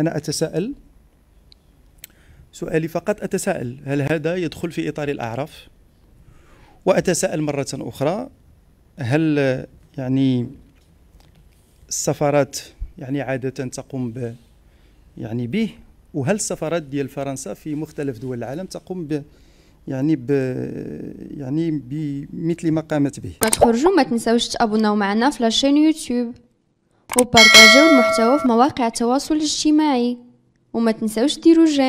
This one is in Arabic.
أنا أتساءل سؤالي فقط أتساءل هل هذا يدخل في إطار الأعراف وأتساءل مرة أخرى هل يعني السفارات يعني عادة تقوم ب يعني به وهل السفارات ديال فرنسا في مختلف دول العالم تقوم ب يعني ب يعني بمثل ما قامت به ما تخرجوا ما تنساوش تابوناو معنا في لاشين يوتيوب وبارطاجيو المحتوى في مواقع التواصل الاجتماعي وما تنساوش ديروا جيم